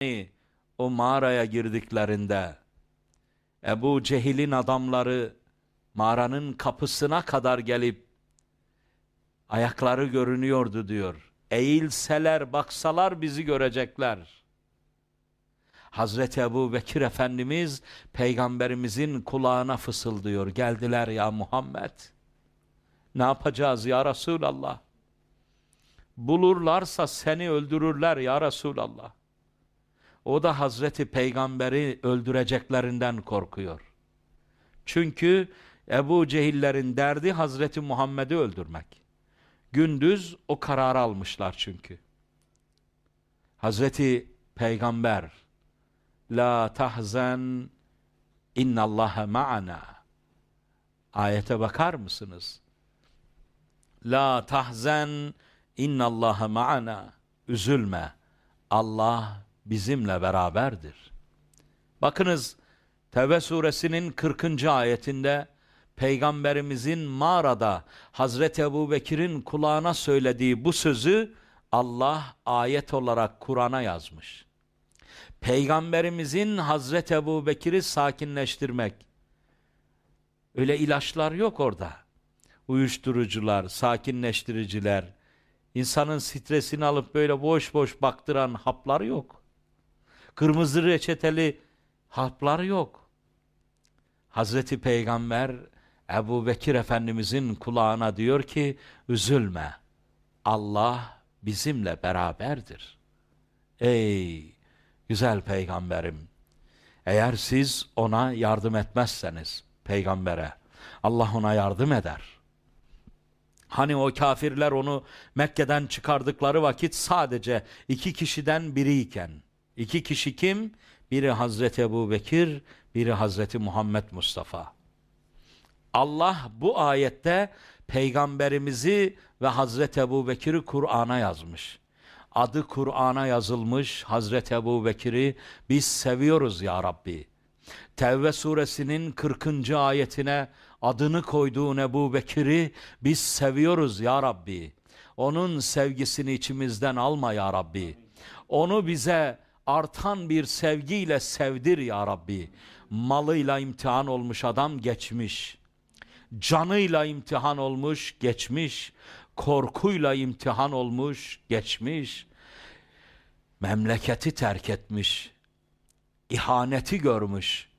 Hani o mağaraya girdiklerinde Ebu Cehil'in adamları mağaranın kapısına kadar gelip ayakları görünüyordu diyor. Eğilseler baksalar bizi görecekler. Hazreti Ebu Bekir Efendimiz peygamberimizin kulağına fısıldıyor. Geldiler ya Muhammed. Ne yapacağız ya Resulallah? Bulurlarsa seni öldürürler ya Resulallah. O da Hazreti Peygamber'i öldüreceklerinden korkuyor. Çünkü Ebu Cehillerin derdi Hazreti Muhammed'i öldürmek. Gündüz o kararı almışlar çünkü. Hazreti Peygamber La tahzen innallaha ma'ana Ayete bakar mısınız? La tahzen innallaha ma'ana Üzülme Allah bizimle beraberdir. Bakınız Tevbe suresinin 40. ayetinde Peygamberimizin mağarada Hazreti Ebu Bekir'in kulağına söylediği bu sözü Allah ayet olarak Kur'an'a yazmış. Peygamberimizin Hazreti Ebu Bekir'i sakinleştirmek. Öyle ilaçlar yok orada. Uyuşturucular, sakinleştiriciler, insanın stresini alıp böyle boş boş baktıran haplar yok kırmızı reçeteli harplar yok. Hazreti Peygamber Ebu Bekir Efendimizin kulağına diyor ki üzülme Allah bizimle beraberdir. Ey güzel peygamberim eğer siz ona yardım etmezseniz peygambere Allah ona yardım eder. Hani o kafirler onu Mekke'den çıkardıkları vakit sadece iki kişiden biriyken İki kişi kim? Biri Hazreti Ebu Bekir, biri Hazreti Muhammed Mustafa. Allah bu ayette peygamberimizi ve Hazreti Ebu Bekir'i Kur'an'a yazmış. Adı Kur'an'a yazılmış Hazreti Ebu Bekir'i biz seviyoruz ya Rabbi. Tevbe suresinin 40. ayetine adını koyduğun Ebu Bekir'i biz seviyoruz ya Rabbi. Onun sevgisini içimizden alma ya Rabbi. Onu bize artan bir sevgiyle sevdir ya Rabbi. Malıyla imtihan olmuş adam geçmiş. Canıyla imtihan olmuş geçmiş. Korkuyla imtihan olmuş geçmiş. Memleketi terk etmiş. ihaneti görmüş